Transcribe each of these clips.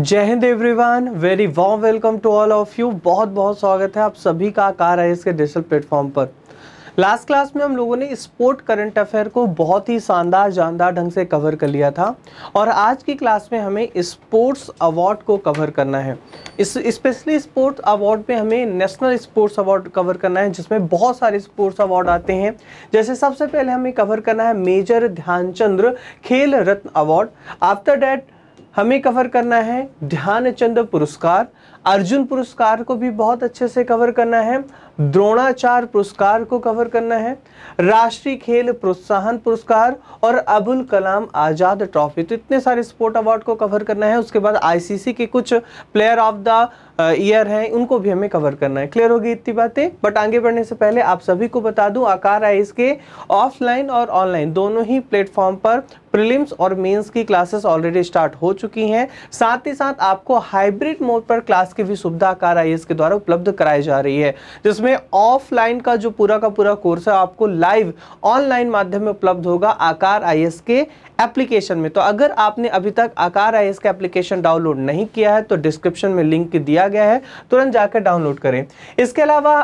जय हिंद everyone very warm welcome to all of you बहुत बहुत स्वागत है आप सभी का आकार है इसके डिजिटल प्लेटफॉर्म पर लास्ट क्लास में हम लोगों ने स्पोर्ट करंट अफेयर को बहुत ही शानदार जानदार ढंग से कवर कर लिया था और आज की क्लास में हमें स्पोर्ट्स अवार्ड को कवर करना है इस स्पेशली स्पोर्ट्स अवार्ड में हमें नेशनल स्पोर्ट्स अवार्ड कवर करना है जिसमें बहुत सारे स्पोर्ट्स अवार्ड आते हैं जैसे सबसे पहले हमें कवर करना है major Dhyanchandra Khel Ratna award after that हमें कवर करना है ध्यानचंद पुरस्कार अर्जुन पुरस्कार को भी बहुत अच्छे से कवर करना है द्रोणाचार पुरस्कार को कवर करना है राष्ट्रीय खेल प्रोत्साहन पुरस्कार और अबुल कलाम आज़ाद ट्रॉफी तो इतने सारे स्पोर्ट अवार्ड को कवर करना है उसके बाद आईसीसी के कुछ प्लेयर ऑफ द ईयर हैं उनको भी हमें कवर करना है क्लियर होगी इतनी बातें बट आगे बढ़ने से पहले आप सभी को बता दूं आकार आई इसके ऑफलाइन और ऑनलाइन दोनों ही प्लेटफॉर्म पर प्रीलिम्स और मेंस की क्लासेस ऑलरेडी स्टार्ट हो चुकी हैं साथ ही साथ आपको हाइब्रिड मोड पर क्लास की भी सुविधा आकार आई के द्वारा उपलब्ध कराई जा रही है जिसमें में ऑफलाइन का जो पूरा का पूरा कोर्स है आपको लाइव ऑनलाइन माध्यम में उपलब्ध होगा आकार आई के एप्लीकेशन में तो अगर आपने अभी तक आकार आई का एप्लीकेशन डाउनलोड नहीं किया है तो डिस्क्रिप्शन में लिंक दिया गया है तुरंत जाकर डाउनलोड करें इसके अलावा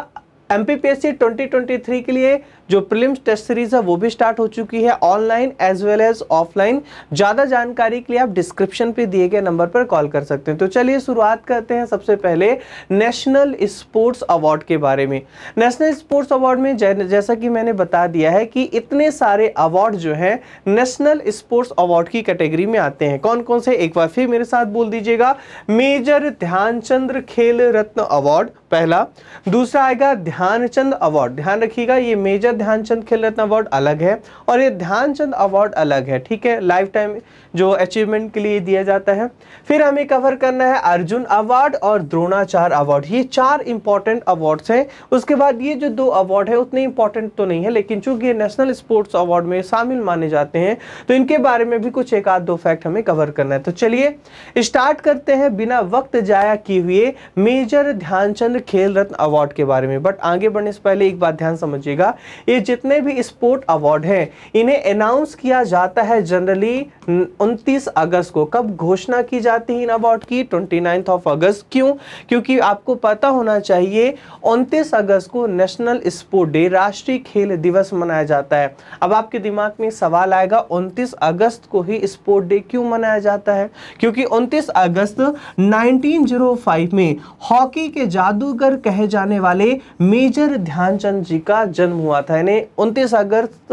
एम पी 2023 के लिए जो प्रिलिम्स टेस्ट सीरीज है वो भी स्टार्ट हो चुकी है online as well as offline ज़्यादा जानकारी के लिए आप डिस्क्रिप्शन पे दिए गए नंबर पर कॉल कर सकते हैं तो चलिए शुरुआत करते हैं सबसे पहले नेशनल स्पोर्ट्स अवार्ड के बारे में नेशनल स्पोर्ट्स अवार्ड में जैसा कि मैंने बता दिया है कि इतने सारे अवार्ड जो है नेशनल स्पोर्ट्स अवार्ड की कैटेगरी में आते हैं कौन कौन से एक बार फिर मेरे साथ बोल दीजिएगा मेजर ध्यानचंद्र खेल रत्न अवार्ड पहला दूसरा आएगा ध्यानचंद अवार्ड ध्यान रखिएगा ये मेजर ध्यानचंद खेल रत्न अवार्ड अलग है और ये ध्यानचंद अवार्ड अलग है ठीक है लाइफ टाइम जो अचीवमेंट के लिए दिया जाता है फिर हमें कवर करना है अर्जुन अवार्ड और द्रोणाचार अवार्ड ये चार इंपॉर्टेंट अवार्ड्स हैं उसके बाद ये जो दो अवार्ड है उतने इंपॉर्टेंट तो नहीं है लेकिन चूंकि ये नेशनल स्पोर्ट्स अवार्ड में शामिल माने जाते हैं तो इनके बारे में भी कुछ एक आध दो फैक्ट हमें कवर करना है तो चलिए स्टार्ट करते हैं बिना वक्त जाया किए हुए मेजर ध्यानचंद खेल रत्न अवार्ड के बारे में बट आगे बढ़ने से पहले एक बात ध्यान समझिएगा ये जितने भी स्पोर्ट अवार्ड हैं इन्हें अनाउंस किया जाता है जनरली 29 अगस्त को कब घोषणा की जाती है इन अवार्ड की 29 ऑफ अगस्त क्यों क्योंकि आपको पता होना चाहिए 29 अगस्त को नेशनल स्पोर्ट डे राष्ट्रीय खेल दिवस मनाया जाता है अब आपके दिमाग में सवाल आएगा 29 अगस्त को ही स्पोर्ट डे क्यों मनाया जाता है क्योंकि 29 अगस्त 1905 में हॉकी के जादूगर कहे जाने वाले मेजर ध्यानचंद जी का जन्म हुआ था यानी उनतीस अगस्त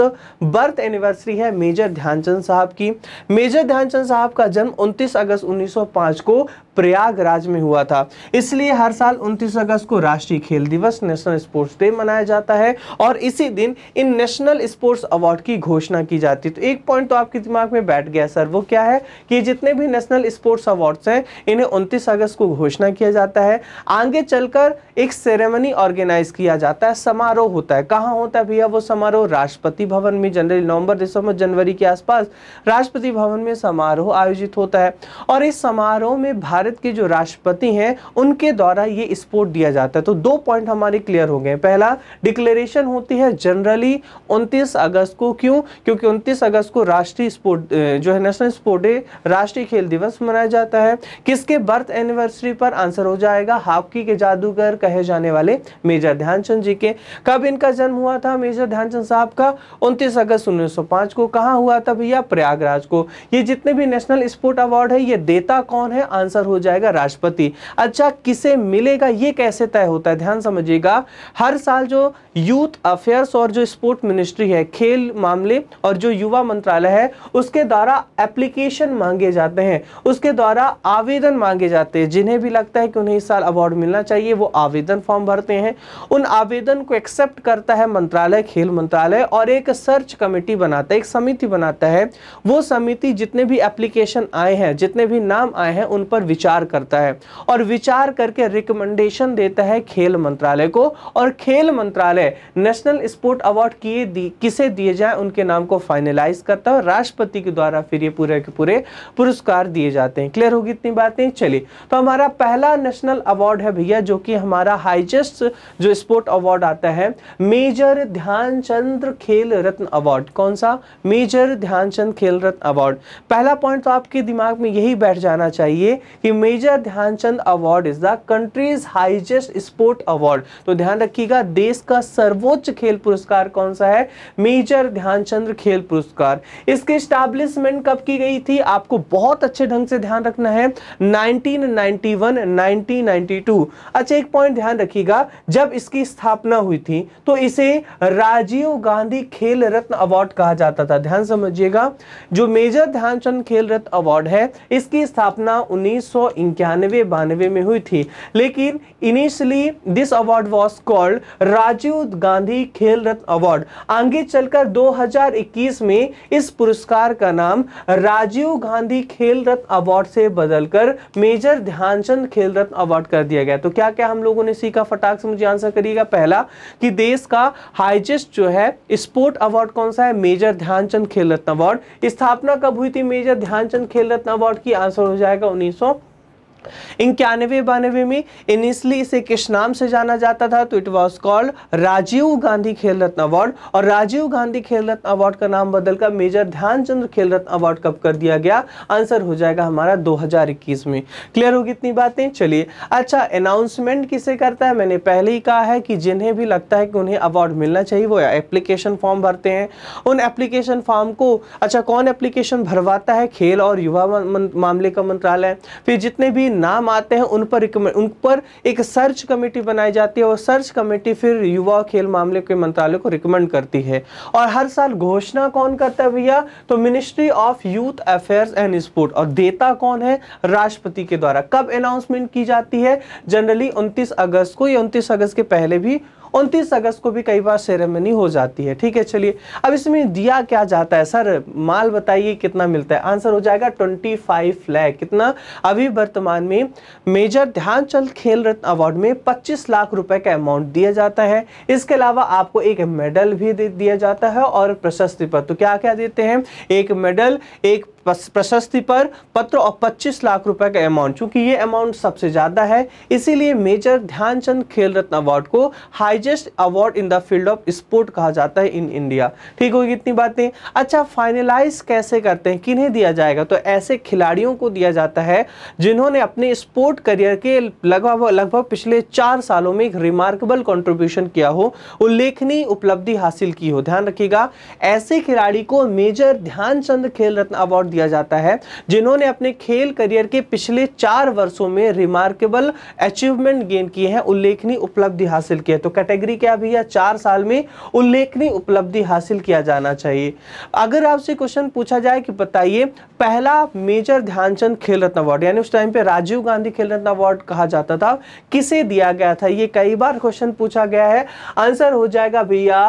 बर्थ एनिवर्सरी है मेजर ध्यानचंद साहब की मेजर ध्यानचंद साहब का जन्म 29 अगस्त 1905 को प्रयागराज में हुआ था इसलिए हर साल 29 अगस्त को राष्ट्रीय खेल दिवस नेशनल स्पोर्ट्स डे मनाया जाता है और इसी दिन इन नेशनल स्पोर्ट्स अवार्ड की घोषणा की जाती है तो एक पॉइंट तो आपके दिमाग में बैठ गया सर वो क्या है कि जितने भी नेशनल स्पोर्ट्स अवार्ड्स हैं इन्हें उनतीस अगस्त को घोषणा किया जाता है आगे चलकर एक सेरेमनी ऑर्गेनाइज किया जाता है समारोह होता है कहाँ होता है भैया वो समारोह राष्ट्रपति भवन में जनरली नवंबर दिसंबर जनवरी के आसपास राष्ट्रपति भवन में समारोह आयोजित होता है और इस समारोह में भारत भारत के जो राष्ट्रपति हैं उनके द्वारा ये स्पोर्ट दिया जाता है तो दो पॉइंट हमारे क्लियर हो गए पहला डिक्लेरेशन होती है जनरली 29 अगस्त को क्यों क्योंकि 29 अगस्त को राष्ट्रीय स्पोर्ट जो है नेशनल स्पोर्ट डे राष्ट्रीय खेल दिवस मनाया जाता है किसके बर्थ एनिवर्सरी पर आंसर हो जाएगा हॉकी के जादूगर कहे जाने वाले मेजर ध्यानचंद जी के कब इनका जन्म हुआ था मेजर ध्यानचंद साहब का उनतीस अगस्त उन्नीस को कहा हुआ था भैया प्रयागराज को ये जितने भी नेशनल स्पोर्ट अवार्ड है ये देता कौन है आंसर हो जाएगा राष्ट्रपति अच्छा किसे मिलेगा ये कैसे तय होता है ध्यान समझिएगा हर साल जो यूथ अफेयर्स और जो स्पोर्ट मिनिस्ट्री है खेल मामले और जो युवा मंत्रालय है उसके द्वारा एप्लीकेशन मांगे जाते हैं उसके द्वारा आवेदन मांगे जाते हैं जिन्हें भी लगता है कि उन्हें इस साल अवार्ड मिलना चाहिए वो आवेदन फॉर्म भरते हैं उन आवेदन को एक्सेप्ट करता है मंत्रालय खेल मंत्रालय और एक सर्च कमेटी बनाता है एक समिति बनाता है वो समिति जितने भी एप्लीकेशन आए हैं जितने भी नाम आए हैं उन पर विचार विचार करता है और विचार करके रिकमेंडेशन देता है खेल मंत्रालय को और खेल मंत्रालय नेशनल स्पोर्ट अवार्ड किए दी, किसे दिए जाए उनके नाम को फाइनलाइज करता है और राष्ट्रपति के द्वारा फिर ये पूरे के पूरे पुरस्कार दिए जाते हैं क्लियर होगी इतनी बातें चलिए तो हमारा पहला नेशनल अवार्ड है भैया जो कि हमारा हाइजेस्ट जो स्पोर्ट अवार्ड आता है मेजर ध्यानचंद खेल रत्न अवार्ड कौन सा मेजर ध्यानचंद खेल रत्न अवार्ड पहला पॉइंट तो आपके दिमाग में यही बैठ जाना चाहिए कि major Dhyanchand award is the country's highest sport award तो ध्यान रखिएगा देश का सर्वोच्च खेल पुरस्कार कौन सा है मेजर ध्यानचंद खेल पुरस्कार इसके स्टैब्लिशमेंट कब की गई थी आपको बहुत अच्छे ढंग से ध्यान रखना है 1991 1992 अच्छा एक पॉइंट ध्यान रखिएगा जब इसकी स्थापना हुई थी तो इसे राजीव गांधी खेल रत्न अवार्ड कहा जाता था ध्यान समझिएगा जो मेजर ध्यानचंद खेल रत्न अवार्ड है इसकी स्थापना उन्नीस इक्यानवे बानवे में हुई थी लेकिन initially this award was called Rajiv Gandhi Khel Ratna award आगे चलकर 2021 में इस पुरस्कार का नाम राजीव गांधी खेल रत्न अवार्ड से बदलकर मेजर ध्यानचंद खेल रत्न अवार्ड कर दिया गया तो क्या क्या हम लोगों ने सीखा फटाक से मुझे आंसर करिएगा पहला कि देश का हाइजेस्ट जो है स्पोर्ट अवार्ड कौन सा है मेजर ध्यानचंद खेल रत्न अवार्ड स्थापना कब हुई थी मेजर ध्यानचंद खेल रत्न अवार्ड की आंसर हो जाएगा उन्नीस इक्यानवे बानवे में इनिशली इसे किस नाम से जाना जाता था तो it was called Rajiv Gandhi Khel Ratna award और राजीव गांधी खेल रत्न अवार्ड का नाम बदलकर मेजर ध्यानचंद्र खेल रत्न अवार्ड कब कर दिया गया आंसर हो जाएगा हमारा 2021 में क्लियर होगी इतनी बातें चलिए अच्छा अनाउंसमेंट किसे करता है मैंने पहले ही कहा है कि जिन्हें भी लगता है कि उन्हें अवार्ड मिलना चाहिए वो एप्लीकेशन फॉर्म भरते हैं उन एप्लीकेशन फॉर्म को अच्छा कौन एप्लीकेशन भरवाता है खेल और युवा मामले का मंत्रालय फिर जितने भी नाम आते हैं उन पर उन पर एक सर्च कमेटी बनाई जाती है और सर्च कमेटी फिर युवा खेल मामले के मंत्रालय को रिकमेंड करती है और हर साल घोषणा कौन करता है भैया तो ministry of youth affairs and sport और देता कौन है राष्ट्रपति के द्वारा कब अनाउंसमेंट की जाती है जनरली उनतीस अगस्त को या उनतीस अगस्त के पहले भी उनतीस अगस्त को भी कई बार सेरेमनी हो जाती है ठीक है चलिए अब इसमें दिया क्या जाता है सर माल बताइए कितना मिलता है आंसर हो जाएगा ट्वेंटी फाइव लैख कितना अभी वर्तमान में मेजर ध्यानचंद खेल रत्न अवार्ड में पच्चीस लाख रुपए का अमाउंट दिया जाता है इसके अलावा आपको एक मेडल भी दिया जाता है और प्रशस्ति पत्र क्या क्या देते हैं एक मेडल एक प्रशस्ति पर पत्र और 25 लाख रुपए का अमाउंट चूंकि ये अमाउंट सबसे ज़्यादा है इसीलिए मेजर ध्यानचंद खेल रत्न अवार्ड को highest award in the field of sport कहा जाता है इन इंडिया ठीक होगी इतनी बातें अच्छा फाइनलाइज कैसे करते हैं किन्हें दिया जाएगा तो ऐसे खिलाड़ियों को दिया जाता है जिन्होंने अपने स्पोर्ट करियर के लगभग लगभग पिछले चार सालों में एक रिमार्केबल कॉन्ट्रीब्यूशन किया हो उल्लेखनीय उपलब्धि हासिल की हो ध्यान रखिएगा ऐसे खिलाड़ी को मेजर ध्यानचंद खेल रत्न अवार्ड दिया जाता है जिन्होंने अपने खेल करियर के पिछले चार वर्षों में रिमार्केबल अचीवमेंट गेन किए हैं उल्लेखनीय उपलब्धि हासिल की है तो कैटेगरी क्या भैया चार साल में उल्लेखनीय उपलब्धि हासिल किया जाना चाहिए अगर आपसे क्वेश्चन पूछा जाए कि बताइए पहला मेजर ध्यानचंद खेल रत्न अवार्ड यानी उस टाइम पे राजीव गांधी खेल रत्न अवार्ड कहा जाता था किसे दिया गया था ये कई बार क्वेश्चन पूछा गया है आंसर हो जाएगा भैया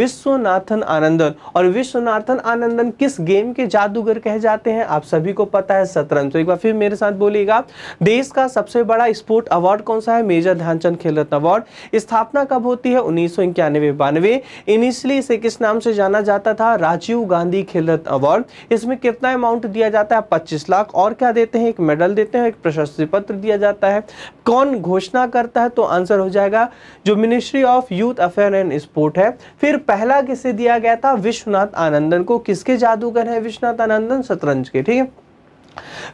विश्वनाथन आनंदन और विश्वनाथन आनंदन किस गेम के जादूगर कहे जाते जाते हैं आप सभी को पता है शतरंज तो एक बार फिर मेरे साथ बोलिएगा देश का सबसे बड़ा स्पोर्ट अवार्ड कौन सा है मेजर ध्यानचंद खेल रत्न अवार्ड स्थापना कब होती है उन्नीस सौ इक्यानवे बानवे इनिशियली इसे किस नाम से जाना जाता था राजीव गांधी खेल रत्न अवार्ड इसमें कितना अमाउंट दिया जाता है पच्चीस लाख और क्या देते हैं एक मेडल देते हैं एक प्रशस्ति पत्र दिया जाता है कौन घोषणा करता है तो आंसर हो जाएगा जो ministry of youth affair and sport है फिर पहला किसे दिया गया था विश्वनाथ आनंदन को किसके जादूगर है विश्वनाथ आनंदन शतरंज के ठीक है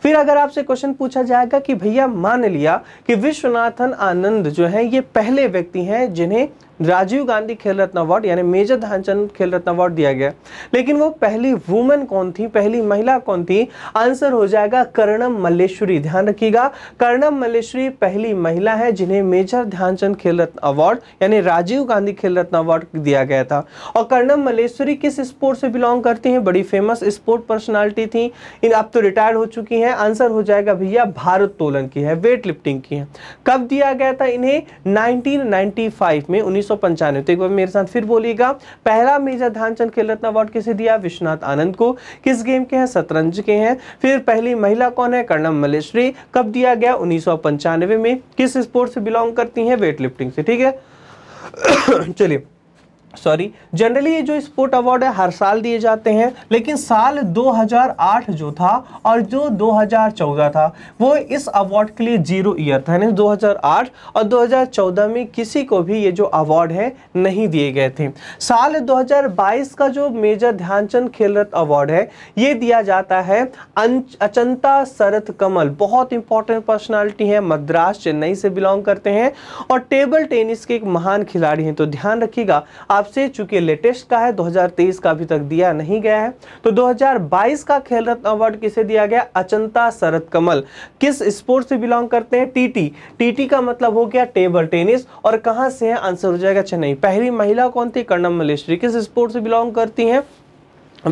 फिर अगर आपसे क्वेश्चन पूछा जाएगा कि भैया मान लिया कि विश्वनाथन आनंद जो है ये पहले व्यक्ति हैं जिन्हें राजीव गांधी खेल रत्न अवार्ड यानी मेजर ध्यानचंद खेल रत्न अवार्ड दिया गया लेकिन वो पहली वुमेन कौन थी पहली महिला कौन थी आंसर हो जाएगा कर्णम मल्लेश्वरी ध्यान रखिएगा कर्णम मल्लेश्वरी पहली महिला है जिन्हें मेजर ध्यानचंद खेल रत्न अवार्ड यानी राजीव गांधी खेल रत्न अवार्ड दिया गया था और कर्णम मल्लेश्वरी किस स्पोर्ट से बिलोंग करती हैं बड़ी फेमस स्पोर्ट पर्सनैलिटी थी इन अब तो रिटायर्ड हो चुकी हैं आंसर हो जाएगा भैया भारोत्तोलन की है वेट लिफ्टिंग की है कब दिया गया था इन्हें नाइनटीन में उन्नीस उन्नीस तो एक बार मेरे साथ फिर बोलिएगा पहला मेजर ध्यानचंद खेल रत्न अवार्ड किसे दिया विश्वनाथ आनंद को किस गेम के हैं शतरंज के हैं फिर पहली महिला कौन है कर्णम मलेश्वरी कब दिया गया उन्नीस में किस स्पोर्ट से बिलोंग करती है वेट लिफ्टिंग से ठीक है चलिए सॉरी जनरली ये जो स्पोर्ट अवार्ड है हर साल दिए जाते हैं लेकिन साल 2008 जो था और जो 2014 था वो इस अवार्ड के लिए जीरो ईयर था यानी 2008 और 2014 में किसी को भी ये जो अवार्ड है नहीं दिए गए थे साल 2022 का जो मेजर ध्यानचंद खेल रत्न अवार्ड है ये दिया जाता है अचंता शरत कमल बहुत इंपॉर्टेंट पर्सनैलिटी है मद्रास चेन्नई से बिलोंग करते हैं और टेबल टेनिस के एक महान खिलाड़ी हैं तो ध्यान रखिएगा आप तरफ से चूंकि लेटेस्ट का है 2023 का अभी तक दिया नहीं गया है तो 2022 का खेल रत्न अवार्ड किसे दिया गया अचंता शरद कमल किस स्पोर्ट से बिलोंग करते हैं टीटी टीटी का मतलब हो गया टेबल टेनिस और कहां से है आंसर हो जाएगा चेन्नई पहली महिला कौन थी कर्णम मलेश्वरी किस स्पोर्ट से बिलोंग करती है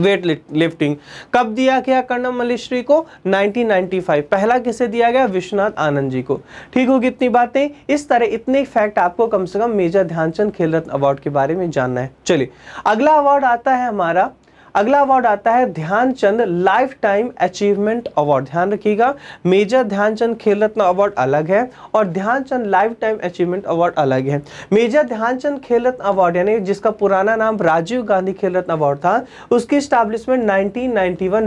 वेट लिफ्टिंग कब दिया गया कर्णम मलिश्री को 1995 पहला किसे दिया गया विश्वनाथ आनंद जी को ठीक होगी इतनी बातें इस तरह इतने फैक्ट आपको कम से कम मेजर ध्यानचंद खेल रत्न अवार्ड के बारे में जानना है चलिए अगला अवार्ड आता है हमारा अगला अवार्ड आता है Dhyanchand life time achievement award ध्यान रखिएगा मेजर ध्यानचंद खेल रत्न अवार्ड अलग है और Dhyanchand life time achievement award अलग है मेजर ध्यानचंद खेल रत्न अवार्ड यानी जिसका पुराना नाम राजीव गांधी खेल रत्न अवार्ड था उसकी स्टैब्लिशमेंट नाइनटीन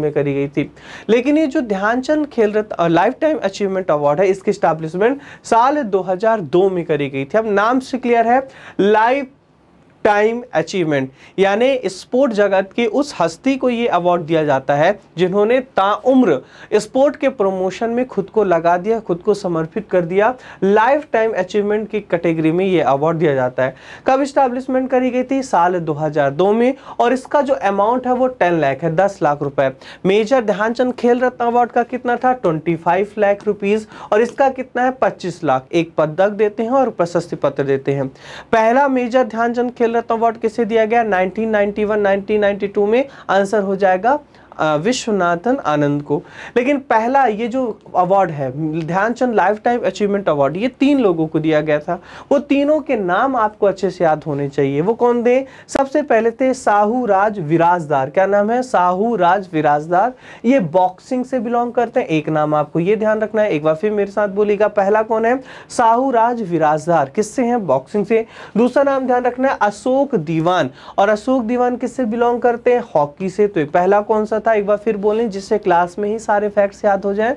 में करी गई थी लेकिन ये जो Dhyanchand Khel Ratna life time achievement award है इसकी स्टैब्लिशमेंट साल दो में करी गई थी अब नाम से क्लियर है लाइफ टाइम अचीवमेंट यानी स्पोर्ट जगत की उस हस्ती को ये अवार्ड दिया जाता है जिन्होंने ताउम्र स्पोर्ट के प्रमोशन में खुद को लगा दिया खुद को समर्पित कर दिया लाइफ टाइम अचीवमेंट की कैटेगरी में ये अवार्ड दिया जाता है कब इस्टेब्लिशमेंट करी गई थी साल 2002 में और इसका जो अमाउंट है वो 10 लाख है 10 लाख रुपए मेजर ध्यानचंद खेल रत्न अवार्ड का कितना था ट्वेंटी लाख रुपीज और इसका कितना है पच्चीस लाख एक पदक देते हैं और प्रशस्ति पत्र देते हैं पहला मेजर ध्यानचंद खेल नेशनल अवार्ड किसे दिया गया 1991-1992 में आंसर हो जाएगा विश्वनाथन आनंद को लेकिन पहला ये जो अवार्ड है Dhyanchand life time achievement award ये तीन लोगों को दिया गया था वो तीनों के नाम आपको अच्छे से याद होने चाहिए वो कौन थे सबसे पहले थे साहू राज विराजदार क्या नाम है साहू राज विराजदार ये बॉक्सिंग से बिलोंग करते हैं एक नाम आपको ये ध्यान रखना है एक बार फिर मेरे साथ बोलेगा पहला कौन है साहू राज विराजदार किससे हैं बॉक्सिंग से दूसरा नाम ध्यान रखना है अशोक दीवान और अशोक दीवान किससे बिलोंग करते हैं हॉकी से तो पहला कौन सा था एक बार फिर बोलें जिससे क्लास में ही सारे फैक्ट्स याद हो जाएं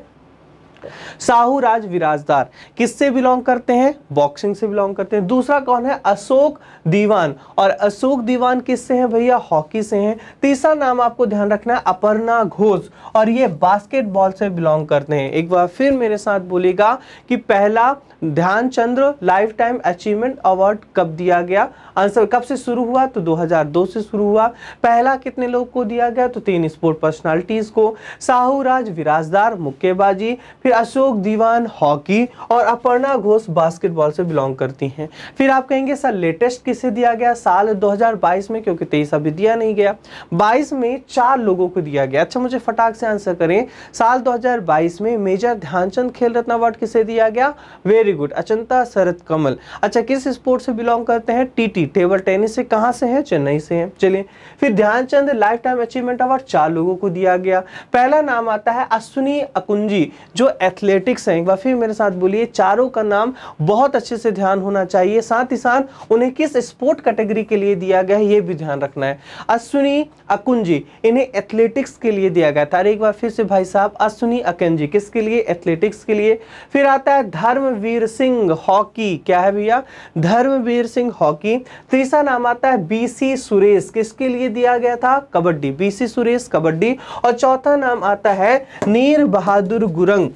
साहू राज विराजदार किससे बिलोंग करते हैं बॉक्सिंग से बिलोंग करते हैं दूसरा कौन है अशोक दीवान और अशोक दीवान किससे हैं भैया हॉकी से हैं तीसरा नाम आपको ध्यान रखना है अपर्णा घोष और ये बास्केटबॉल से बिलोंग करते हैं एक बार फिर मेरे साथ बोलेगा कि पहला Dhyanchandra life time achievement award कब दिया गया आंसर कब से शुरू हुआ तो 2002 से शुरू हुआ पहला कितने लोग को दिया गया तो तीन स्पोर्ट पर्सनालिटीज को साहू राज विराजदार मुक्केबाजी फिर फिर अशोक दीवान हॉकी और अपर्णा घोष बास्केटबॉल से बिलोंग करती हैं फिर आप कहेंगे सर लेटेस्ट किसे दिया गया साल 2022 में क्योंकि तेईस अभी दिया नहीं गया 22 में चार लोगों को दिया गया अच्छा मुझे फटाक से आंसर करें साल 2022 में मेजर ध्यानचंद खेल रत्न अवार्ड किसे दिया गया वेरी गुड अचंता शरद कमल अच्छा किस स्पोर्ट से बिलोंग करते हैं टी, -टी टेबल टेनिस से कहाँ से हैं चेन्नई से हैं चलिए फिर Dhyanchand life time achievement award चार लोगों को दिया गया पहला नाम आता है अश्विनी अकुंजी जो एथलेटिक्स हैं एक बार फिर मेरे साथ बोलिए चारों का नाम बहुत अच्छे से ध्यान होना चाहिए साथ ही साथ उन्हें किस स्पोर्ट कैटेगरी के लिए दिया गया है ये भी ध्यान रखना है अश्विनी अकुंजी इन्हें एथलेटिक्स के लिए दिया गया था एक बार फिर से भाई साहब अश्विनी अकुंजी किसके लिए एथलेटिक्स के लिए फिर आता है धर्मवीर सिंह हॉकी क्या है भैया धर्मवीर सिंह हॉकी तीसरा नाम आता है बीसी सुरेश किसके लिए दिया गया था कबड्डी बीसी सुरेश कबड्डी और चौथा नाम आता है नीर बहादुर गुरंग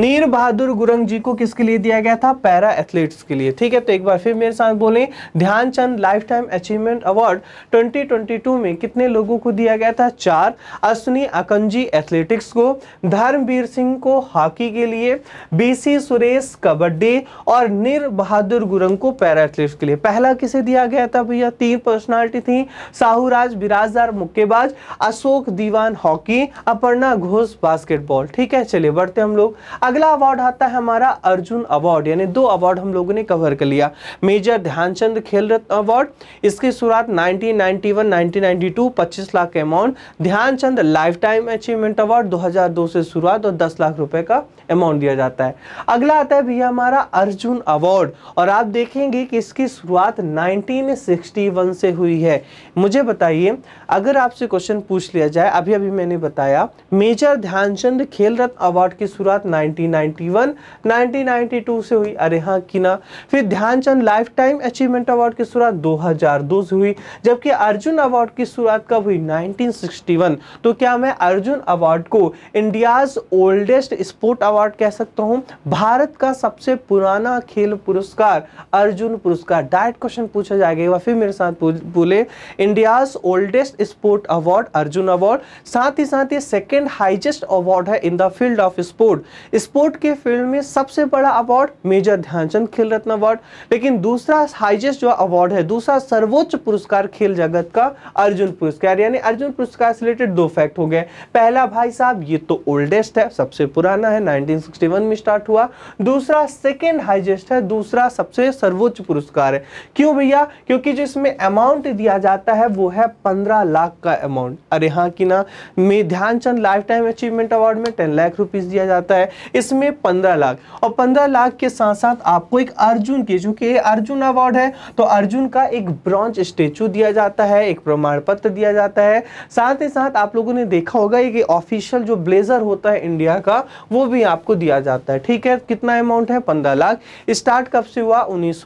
नीर बहादुर गुरंग जी को किसके लिए दिया गया था पैरा एथलीट्स के लिए ठीक है तो एक बार फिर मेरे साथ बोले Dhyanchand life time achievement award 2022 में कितने लोगों को दिया गया था चार अश्विनी अकंजी एथलेटिक्स को धर्मवीर सिंह को हॉकी के लिए बी सुरेश कबड्डी और नीर बहादुर गुरंग को पैरा एथलीट्स के लिए पहला किसे दिया गया था भैया तीन पर्सनालिटी थी साहूराज बिराजदार मुक्केबाज अशोक दीवान हॉकी अपर्णा घोष बास्केटबॉल ठीक है चलिए बढ़ते हम लोग अगला अवार्ड आता है हमारा अर्जुन अवार्ड यानी दो अवार्ड हम लोगों ने कवर कर लिया मेजर ध्यानचंद खेल रत्न अवार्ड इसकी शुरुआत 1991 1992 25 lakh amount Dhyanchand life time achievement award 2002 से शुरुआत और 10 लाख रुपए का अमाउंट दिया जाता है अगला आता है भैया हमारा अर्जुन अवार्ड और आप देखेंगे कि इसकी शुरुआत 1961 से हुई है मुझे बताइए अगर आपसे क्वेश्चन पूछ लिया जाए अभी अभी मैंने बताया मेजर ध्यानचंद खेल रत्न अवार्ड की शुरुआत 1991 1992 से हुई अरे हाँ कि ना फिर Dhyanchand life time achievement award की शुरुआत 2002 से हुई जबकि अर्जुन अवार्ड की शुरुआत कब हुई 1961 तो क्या मैं अर्जुन अवार्ड को India's oldest sport award award कह सकता हूँ भारत का सबसे पुराना खेल पुरस्कार अर्जुन पुरस्कार डायरेक्ट क्वेश्चन पूछा जाएगा फिर मेरे साथ बोले India's oldest sport award Arjun award साथ ही साथ ये सेकेंड हाइजेस्ट अवार्ड है in the field of sport sport के फील्ड में सबसे बड़ा award major Dhyanchand Khel Ratna award लेकिन दूसरा हाइजेस्ट जो अवार्ड है दूसरा सर्वोच्च पुरस्कार खेल जगत का अर्जुन पुरस्कार यानी अर्जुन पुरस्कार से रिलेटेड दो फैक्ट हो गए पहला भाई साहब ये तो ओल्डेस्ट है सबसे पुराना है 1961 में स्टार्ट हुआ दूसरा सेकेंड हाइजेस्ट है दूसरा सबसे सर्वोच्च पुरस्कार है क्यों भैया क्योंकि जिसमें अमाउंट दिया जाता है वो है पंद्रह लाख का अमाउंट अरे हाँ कि ना में Dhyanchand life time achievement award में टेन लाख रुपीज दिया जाता है इसमें पंद्रह लाख और पंद्रह लाख के साथ साथ आपको एक अर्जुन की चूंकि अर्जुन अवार्ड है तो अर्जुन का एक ब्रॉन्ज स्टेचू दिया जाता है एक प्रमाण पत्र दिया जाता है साथ ही साथ आप लोगों ने देखा होगा कि ऑफिशियल जो ब्लेजर होता है इंडिया का वो भी आप आपको दिया जाता है ठीक है कितना अमाउंट है पंद्रह लाख स्टार्ट कब से हुआ उन्नीस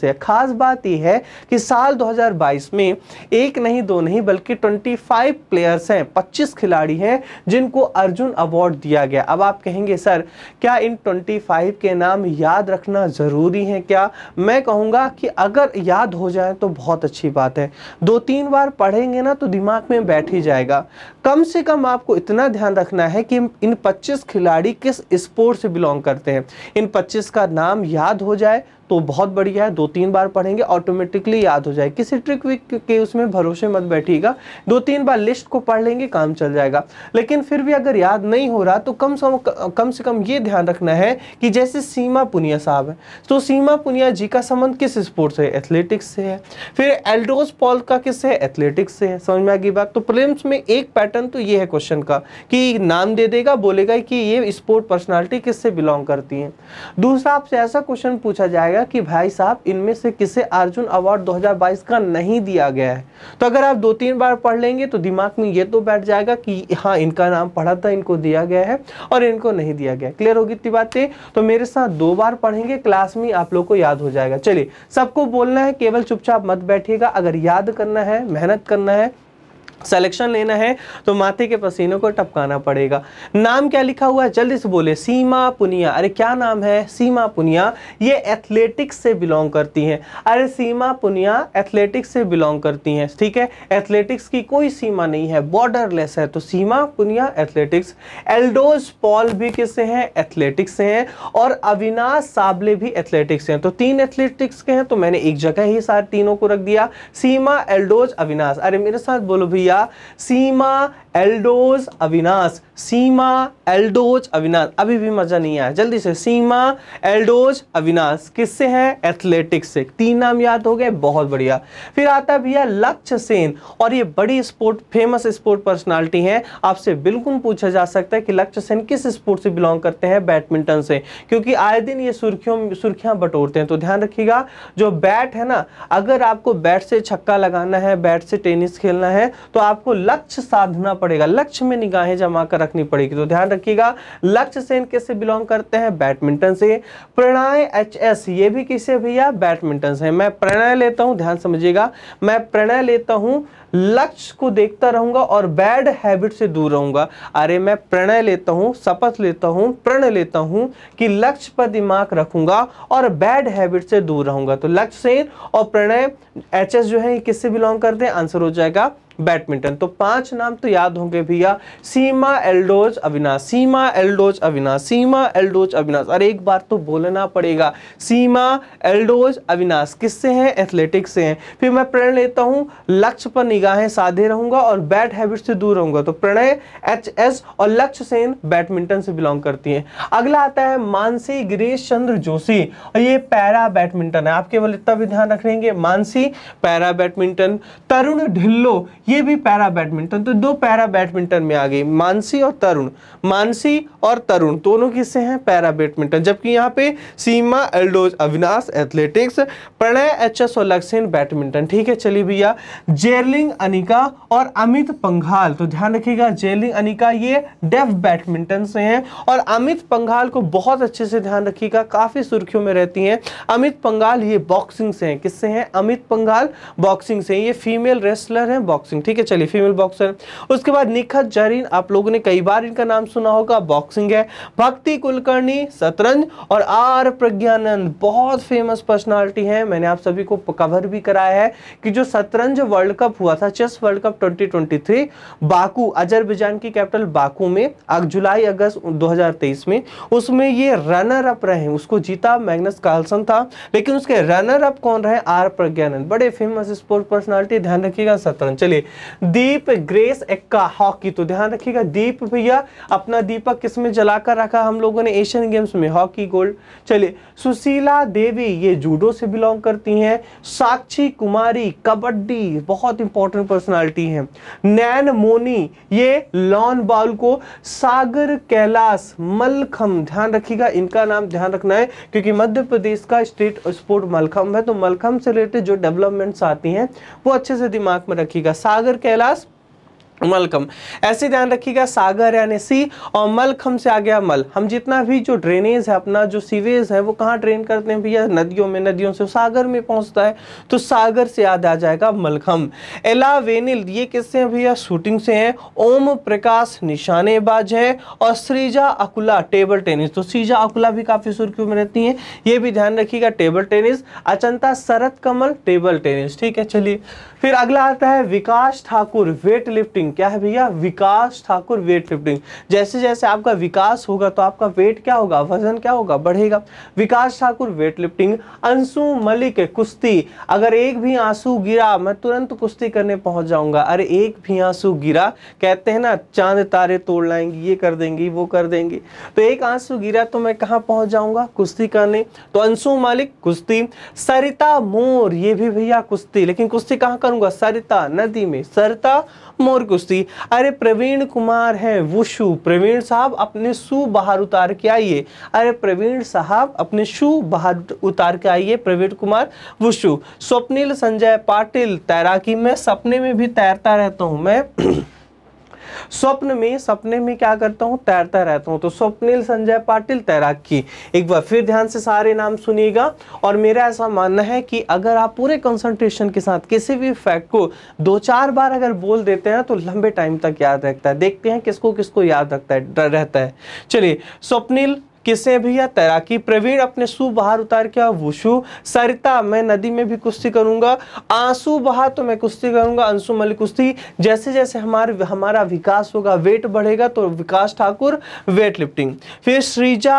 से खास बात यह है कि साल 2022 में एक नहीं दो नहीं बल्कि 25 प्लेयर्स हैं 25 खिलाड़ी हैं जिनको अर्जुन अवार्ड दिया गया अब आप कहेंगे सर क्या इन 25 के नाम याद रखना ज़रूरी है क्या मैं कहूंगा कि अगर याद हो जाए तो बहुत अच्छी बात है दो तीन बार पढ़ेंगे ना तो दिमाग में बैठ ही जाएगा कम से कम आपको इतना ध्यान रखना है कि इन 25 खिलाड़ी किस स्पोर्ट से बिलोंग करते हैं इन 25 का नाम याद हो जाए तो बहुत बढ़िया है दो तीन बार पढ़ेंगे ऑटोमेटिकली याद हो जाए किसी ट्रिक विक के उसमें भरोसे मत बैठिएगा दो तीन बार लिस्ट को पढ़ लेंगे काम चल जाएगा लेकिन फिर भी अगर याद नहीं हो रहा तो कम से कम से कम ये ध्यान रखना है कि जैसे सीमा पुनिया साहब है तो सीमा पुनिया जी का संबंध किस स्पोर्ट से एथलेटिक्स से है फिर एल्डोस पॉल का किस है एथलेटिक्स से है समझ में आ गई बात तो प्रेम्स में एक पैटर्न तो ये है क्वेश्चन का कि नाम दे देगा बोलेगा कि ये स्पोर्ट पर्सनैलिटी किससे बिलोंग करती है दूसरा आपसे ऐसा क्वेश्चन पूछा जाएगा जाएगा कि भाई साहब इनमें से किसे अर्जुन अवार्ड 2022 का नहीं दिया गया है तो अगर आप दो तीन बार पढ़ लेंगे तो दिमाग में ये तो बैठ जाएगा कि हाँ इनका नाम पढ़ा था इनको दिया गया है और इनको नहीं दिया गया क्लियर होगी इतनी बातें तो मेरे साथ दो बार पढ़ेंगे क्लास में आप लोग को याद हो जाएगा चलिए सबको बोलना है केवल चुपचाप मत बैठिएगा अगर याद करना है मेहनत करना है सेलेक्शन लेना है तो माथे के पसीनों को टपकाना पड़ेगा नाम क्या लिखा हुआ है जल्दी से बोले सीमा पुनिया अरे क्या नाम है सीमा पुनिया ये एथलेटिक्स से बिलोंग करती हैं अरे सीमा पुनिया एथलेटिक्स से बिलोंग करती हैं ठीक है एथलेटिक्स की कोई सीमा नहीं है बॉर्डरलेस है तो सीमा पुनिया एथलेटिक्स एल्डोज पॉल भी किससे हैं एथलेटिक्स से हैं और अविनाश साबले भी एथलेटिक्स हैं तो तीन एथलेटिक्स के हैं तो मैंने एक जगह ही सारे तीनों को रख दिया सीमा एल्डोज अविनाश अरे मेरे साथ बोलो भैया दिया सीमा एल्डोज अविनाश सीमा एल्डोज अविनाश अभी भी मज़ा नहीं आया जल्दी से सीमा एल्डोज अविनाश किससे है एथलेटिक्स से तीन नाम याद हो गए बहुत बढ़िया फिर आता है भैया लक्ष्य सेन और ये बड़ी स्पोर्ट फेमस स्पोर्ट पर्सनालिटी है आपसे बिल्कुल पूछा जा सकता है कि लक्ष्य सेन किस स्पोर्ट से बिलोंग करते हैं बैडमिंटन से क्योंकि आए दिन ये सुर्खियों सुर्खियां बटोरते हैं तो ध्यान रखिएगा जो बैट है ना अगर आपको बैट से छक्का लगाना है बैट से टेनिस खेलना है तो आपको लक्ष्य साधना पड़ेगा लक्ष्य में निगाहें जमा कर रखनी पड़ेगी तो ध्यान रखिएगा लक्ष्य सेन किससे बिलोंग करते हैं बैडमिंटन से प्रणय एच एस ये भी किसे भैया बैडमिंटन से मैं प्रणय लेता हूं ध्यान समझिएगा मैं प्रणय लेता हूं लक्ष्य को देखता रहूंगा और बैड हैबिट से दूर रहूंगा अरे मैं प्रणय लेता हूं शपथ लेता हूं प्रण लेता हूं कि लक्ष्य पर दिमाग रखूंगा और बैड हैबिट से दूर रहूंगा तो लक्ष्य सेन और प्रणय एच एस जो है किससे बिलोंग करते हैं आंसर हो जाएगा बैडमिंटन तो पांच नाम तो याद होंगे भैया सीमा एल्डोज अविनाश सीमा एल्डोज अविनाश सीमा एल्डोज अविनाश अरे एक बार तो बोलना पड़ेगा सीमा एल्डोज अविनाश किससे हैं एथलेटिक्स से हैं फिर मैं प्रण लेता हूं लक्ष्य पर निगाहें साधे रहूंगा और बैड हैबिट से दूर रहूंगा तो प्रणय एच एस और लक्ष्य सेन बैडमिंटन से बिलोंग करती है अगला आता है मानसी गिरीश चंद्र जोशी और ये पैरा बैडमिंटन है आप केवल इतना भी ध्यान रखेंगे मानसी पैरा बैडमिंटन तरुण ढिल्लो ये भी पैरा बैडमिंटन तो दो पैरा बैडमिंटन में आ गई मानसी और तरुण मानसी और तरुण दोनों किससे हैं पैरा बैडमिंटन जबकि यहाँ पे Seema Eldhose Avinash athletics Prannoy H S और लक्षण बैडमिंटन ठीक है चलिए भैया जेरलिंग अनिका और अमित पंघाल तो ध्यान रखिएगा जेरलिंग अनिका ये डेफ बैडमिंटन से हैं और अमित पंघाल को बहुत अच्छे से ध्यान रखिएगा काफ़ी सुर्खियों में रहती हैं अमित पंघाल ये बॉक्सिंग से हैं किससे हैं अमित पंघाल बॉक्सिंग से ये फीमेल रेसलर हैं बॉक्सिंग बॉक्सिंग ठीक है चलिए फीमेल बॉक्सर उसके बाद निखत जरीन आप लोगों ने कई बार इनका नाम सुना होगा बॉक्सिंग है भक्ति कुलकर्णी शतरंज और आर प्रज्ञानंद बहुत फेमस पर्सनालिटी है मैंने आप सभी को कवर भी कराया है कि जो शतरंज वर्ल्ड कप हुआ था chess world cup twenty 2023 Baku Azerbaijan की कैपिटल बाकू में जुलाई अगस्त दो में उसमें ये रनर अप रहे उसको जीता मैग्नस कार्लसन था लेकिन उसके रनर अप कौन रहे आर प्रज्ञानंद बड़े फेमस स्पोर्ट पर्सनालिटी ध्यान रखिएगा शतरंज चलिए दीप ग्रेस एक्का हॉकी तो ध्यान रखिएगा दीप भैया अपना दीपक किसमें जलाकर रखा हम लोगों ने एशियन गेम्स में हॉकी गोल्ड चलिए सुशीला देवी ये जूडो से बिलोंग करती हैं साक्षी कुमारी कबड्डी बहुत इंपॉर्टेंट पर्सनालिटी हैं नैन मोनी ये लॉन बॉल को सागर कैलाश मलखम ध्यान रखिएगा इनका नाम ध्यान रखना है क्योंकि मध्य प्रदेश का स्टेट स्पोर्ट मलखम है तो मलखम से रिलेटेड जो डेवलपमेंट्स आती हैं वो अच्छे से दिमाग में रखिएगा सागर कैलाश मलखम ऐसे ध्यान रखिएगा सागर यानी सी और मलखम से आ गया मल हम जितना भी जो ड्रेनेज है अपना जो सीवेज है वो कहाँ ड्रेन करते हैं भैया नदियों में नदियों से सागर में पहुंचता है तो सागर से याद आ जाएगा मलखम एलावेनिल ये किससे हैं भैया शूटिंग से हैं ओम प्रकाश निशानेबाज है और श्रीजा अकुला टेबल टेनिस तो श्रीजा अकुला भी काफ़ी सुर्खियों में रहती हैं ये भी ध्यान रखिएगा table tennis Achanta Sharath Kamal table tennis ठीक है चलिए फिर अगला आता है विकास ठाकुर वेट लिफ्टिंग क्या है भैया विकास ठाकुर वेट लिफ्टिंग जैसे जैसे आपका विकास होगा तो आपका वेट क्या होगा वजन क्या होगा बढ़ेगा विकास ठाकुर वेट लिफ्टिंग अंशु मलिक कुश्ती अगर एक भी आंसू गिरा मैं तुरंत कुश्ती करने पहुंच जाऊंगा अरे एक भी आंसू गिरा कहते हैं ना चांद तारे तोड़ लाएंगे ये कर देंगी वो कर देंगी तो एक आंसू गिरा तो मैं कहाँ पहुंच जाऊंगा कुश्ती करने तो अंशु मलिक कुश्ती सरिता मोर ये भी भैया कुश्ती लेकिन कुश्ती कहाँ कर करूंगा सरिता नदी में सरिता मोर कुश्ती अरे प्रवीण कुमार हैं वुशु प्रवीण साहब अपने शू बाहर उतार के आइए अरे प्रवीण साहब अपने शू बाहर उतार के आइए प्रवीण कुमार वुशु स्वप्निल संजय पाटिल तैराकी मैं सपने में भी तैरता रहता हूँ मैं स्वप्न में सपने में क्या करता हूँ तैरता रहता हूँ तो स्वप्निल संजय पाटिल तैराकी एक बार फिर ध्यान से सारे नाम सुनिएगा और मेरा ऐसा मानना है कि अगर आप पूरे कंसंट्रेशन के साथ किसी भी फैक्ट को दो चार बार अगर बोल देते हैं तो लंबे टाइम तक याद रखता है देखते हैं किसको किसको याद रखता है रहता है चलिए स्वप्निल किसे भी या तैराकी प्रवीण अपने सु बाहर उतार के वुशु सरिता मैं नदी में भी कुश्ती करूंगा आंसू बहा तो मैं कुश्ती करूंगा अंशु मलिक कुश्ती जैसे जैसे हमारे हमारा विकास होगा वेट बढ़ेगा तो विकास ठाकुर वेट लिफ्टिंग फिर श्रीजा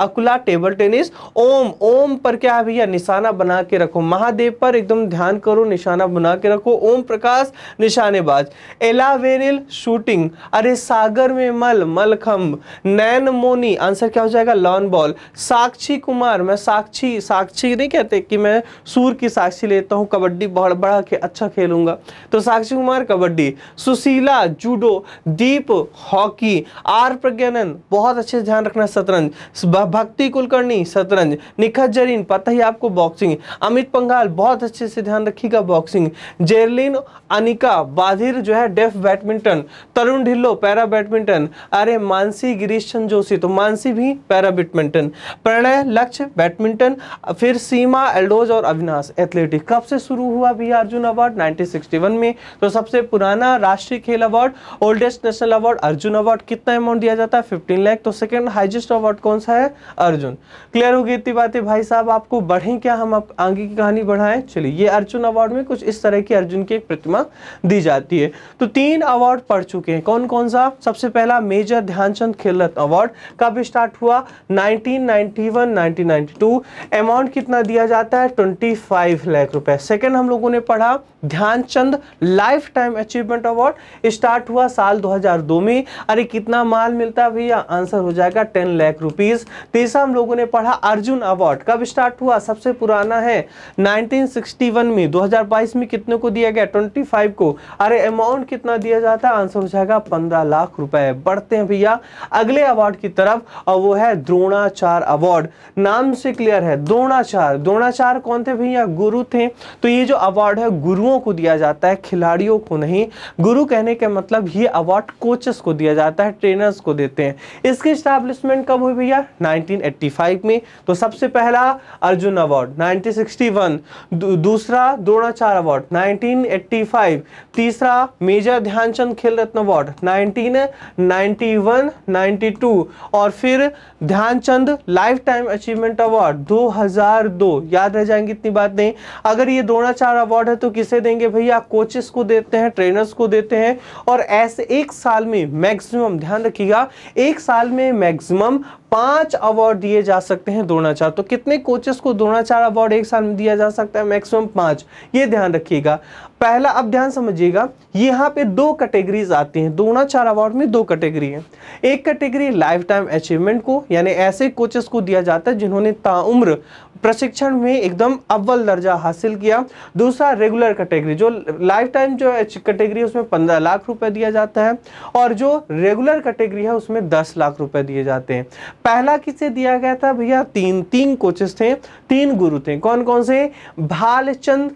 अकुला टेबल टेनिस ओम ओम पर क्या भैया निशाना बना के रखो महादेव पर एकदम ध्यान करो निशाना बना के रखो ओम प्रकाश निशानेबाज एलावेरिल शूटिंग अरे सागर में मल मलखम नैन मोनी आंसर क्या हो जाएगा जाएगा लॉन बॉल साक्षी कुमार मैं साक्षी साक्षी नहीं कहते कि मैं सूर की साक्षी लेता हूँ कबड्डी बहुत बड़ा के अच्छा खेलूंगा तो Sakshi Kumar kabaddi Sushila judo Deep hockey R Praggnanandhaa बहुत अच्छे ध्यान रखना शतरंज भक्ति कुलकर्णी शतरंज निखत जरीन पता ही आपको बॉक्सिंग अमित पंगाल बहुत अच्छे से ध्यान रखिएगा बॉक्सिंग जेरलिन अनिका बाधिर जो है deaf badminton Tarun Dhillon para badminton अरे मानसी गिरीश चंद जोशी तो मानसी भी पैरा बैडमिंटन प्रणय लक्ष्य बैडमिंटन फिर सीमा एल्डोज और अविनाश एथलेटिक कब से शुरू हुआ भी अर्जुन अवार्ड 1961 में तो सबसे पुराना राष्ट्रीय खेल award oldest national award Arjun award कितना अमाउंट दिया जाता है फिफ्टीन लैख तो सेकेंड हाइजेस्ट अवार्ड कौन सा है अर्जुन क्लियर हो गई इतनी बात है भाई साहब आपको बढ़े क्या हम आप आगे की कहानी बढ़ाएं चलिए ये अर्जुन अवार्ड में कुछ इस तरह की अर्जुन की एक प्रतिमा दी जाती है तो तीन अवार्ड पढ़ चुके हैं कौन कौन सा सबसे पहला मेजर ध्यानचंद खेल रत्न अवार्ड कब स्टार्ट हुआ 1991 1992 अमाउंट कितना दिया जाता है 25 लाख रुपए सेकंड हम लोगों ने पढ़ा Dhyan Chand life time achievement award start हुआ साल 2002 में अरे कितना माल मिलता है भैया आंसर हो जाएगा 10 लाख रुपीस तीसरा हम लोगों ने पढ़ा अर्जुन अवार्ड कब स्टार्ट हुआ सबसे पुराना है 1961 में 2022 में कितने को दिया गया 25 को अरे अमाउंट कितना दिया जाता है आंसर हो जाएगा पंद्रह लाख रुपए बढ़ते हैं भैया अगले अवार्ड की तरफ और वो है द्रोणाचार अवार्ड नाम से क्लियर है द्रोणाचार द्रोणाचार कौन थे भैया गुरु थे तो ये जो अवार्ड है गुरुओं टीमों को दिया जाता है खिलाड़ियों को नहीं गुरु कहने के मतलब ये अवार्ड कोचेस को दिया जाता है ट्रेनर्स को देते हैं इसके स्टैब्लिशमेंट कब हुई भैया 1985 में तो सबसे पहला अर्जुन अवार्ड 1961 दू, दूसरा द्रोणाचार अवार्ड 1985 तीसरा major Dhyanchand Khel Ratna award nineteen 92 और फिर Dhyanchand life time achievement award 2002 याद रह जाएंगे इतनी बात नहीं अगर ये द्रोणाचार्य अवार्ड है तो किसे पैसे देंगे भैया कोचेस को देते हैं ट्रेनर्स को देते हैं और ऐसे एक साल में मैक्सिमम ध्यान रखिएगा एक साल में मैक्सिमम पांच अवार्ड दिए जा सकते हैं द्रोणाचार्य तो कितने कोचेस को द्रोणाचार्य अवार्ड एक साल में दिया जा सकता है मैक्सिमम पांच ये ध्यान रखिएगा पहला अब ध्यान समझिएगा यहाँ पे दो कैटेगरीज आती हैं द्रोणाचार्य अवार्ड में दो कैटेगरी है एक कैटेगरी लाइफ टाइम अचीवमेंट को यानी ऐसे कोचेस को दिया जाता है जिन्होंने ताउम्र प्रशिक्षण में एकदम अव्वल दर्जा हासिल किया दूसरा रेगुलर कैटेगरी जो लाइफ टाइम जो कैटेगरी है उसमें पंद्रह लाख रुपए दिया जाता है और जो रेगुलर कैटेगरी है उसमें दस लाख रुपए दिए जाते हैं पहला किसे दिया गया था भैया तीन तीन कोचेस थे तीन गुरु थे कौन कौन से भालचंद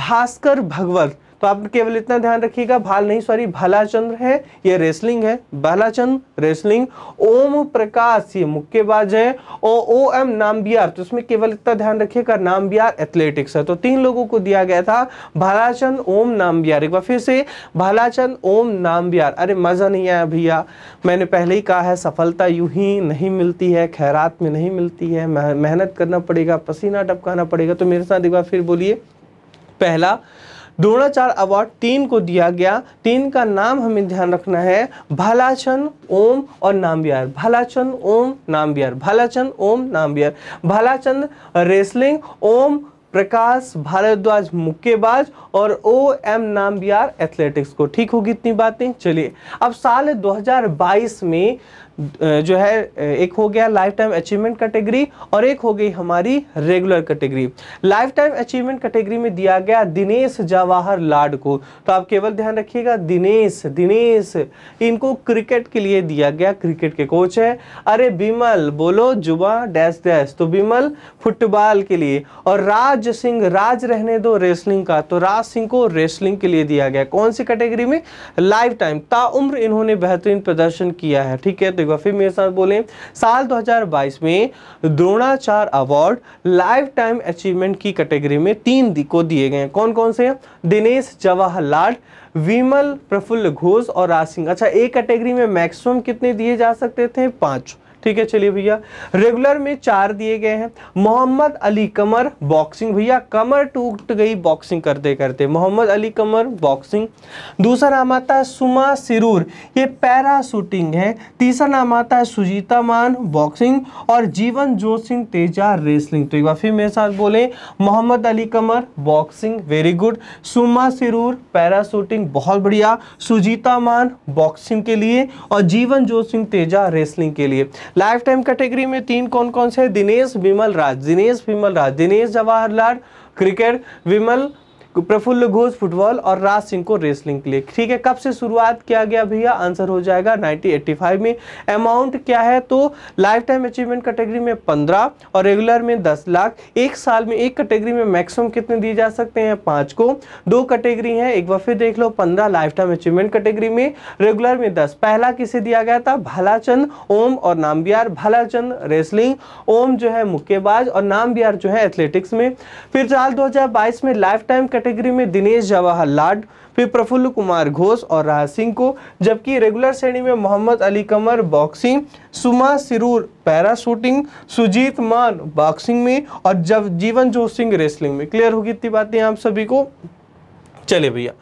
भास्कर भगवत तो आप केवल इतना ध्यान रखिएगा भाल नहीं सॉरी भालाचंद्र है ये रेसलिंग है भालाचंद्र रेसलिंग ओम प्रकाश ये मुक्केबाज है और ओ एम नामबियार तो इसमें केवल इतना ध्यान रखिएगा नामबियार एथलेटिक्स है तो तीन लोगों को दिया गया था भालाचंद ओम नामबियार एक बार फिर से भालाचंद ओम नामबियार अरे मज़ा नहीं आया भैया मैंने पहले ही कहा है सफलता यूं ही नहीं मिलती है खैरात में नहीं मिलती है मेहनत करना पड़ेगा पसीना टपकाना पड़ेगा तो मेरे साथ एक बार फिर बोलिए पहला द्रोणाचार्य अवार्ड तीन को दिया गया तीन का नाम हमें ध्यान रखना है भालाचंद ओम और नामबिहार भालाचंद ओम नामबियार भालाचंद ओम नामबिहार भालाचंद रेसलिंग ओम प्रकाश भारद्वाज मुक्केबाज और ओ एम नामबियार एथलेटिक्स को ठीक होगी इतनी बातें चलिए अब साल 2022 में जो है एक हो गया लाइफ टाइम अचीवमेंट कैटेगरी और एक हो गई हमारी regular category life time achievement category में दिया गया दिनेश जवाहर लाड को तो आप केवल ध्यान रखिएगा दिनेश दिनेश इनको क्रिकेट के लिए दिया गया क्रिकेट के कोच है अरे बिमल बोलो जुबा डैश डैश तो बिमल फुटबॉल के लिए और राज सिंह राज रहने दो रेसलिंग का तो राज सिंह को रेसलिंग के लिए दिया गया कौन सी कैटेगरी में लाइफ टाइम ताउम्र इन्होंने बेहतरीन प्रदर्शन किया है ठीक है तो एक बार फिर मेरे साथ बोलें साल 2022 में Dronacharya award life time achievement की कैटेगरी में तीन को दिए गए कौन कौन से दिनेश जवाहरलाल विमल प्रफुल्ल घोष और राज सिंह अच्छा एक कैटेगरी में मैक्सिमम कितने दिए जा सकते थे पांच ठीक है चलिए भैया रेगुलर में चार दिए गए हैं मोहम्मद अली कमर बॉक्सिंग भैया कमर टूट गई बॉक्सिंग करते करते मोहम्मद अली कमर बॉक्सिंग दूसरा नाम आता है सुमा सिरूर ये पैरा शूटिंग है तीसरा नाम आता है सुजीता मान बॉक्सिंग और जीवन जोत सिंह तेजा रेसलिंग तो एक बार फिर मेरे साथ बोले Mohammad Ali Qamar boxing very good Suma Shirur para shooting बहुत बढ़िया सुजीता मान बॉक्सिंग के लिए और जीवन जोत सिंह तेजा रेसलिंग के लिए लाइफ टाइम कैटेगरी में तीन कौन कौन से दिनेश विमल राज दिनेश विमल राज दिनेश जवाहरलाल क्रिकेट विमल प्रफुल्ल घोष फुटबॉल और राज सिंह को रेसलिंग के लिए ठीक है कब से शुरुआत किया गया भैया आंसर हो जाएगा 1985 में अमाउंट क्या है तो लाइफ टाइम अचीवमेंट कैटेगरी में 15 और रेगुलर में 10 लाख एक साल में एक कैटेगरी में मैक्सिमम कितने दिए जा सकते हैं पाँच को दो कैटेगरी हैं एक बार फिर देख लो पंद्रह लाइफ टाइम अचीवमेंट कैटेगरी में रेगुलर में दस पहला किसे दिया गया था भालाचंद ओम और नामबियार भालाचंद रेसलिंग ओम जो है मुक्केबाज और नामबियार जो है एथलेटिक्स में फिर साल दो में लाइफ टाइम कैटेगरी में दिनेश जवाहर लाड फिर प्रफुल्ल कुमार घोष और राज सिंह को जबकि रेगुलर श्रेणी में मोहम्मद अली कमर बॉक्सिंग सुमा सिरूर पैरा शूटिंग सुजीत मान बॉक्सिंग में और जब जीवन जोत सिंह रेसलिंग में क्लियर होगी इतनी बातें आप सभी को चले भैया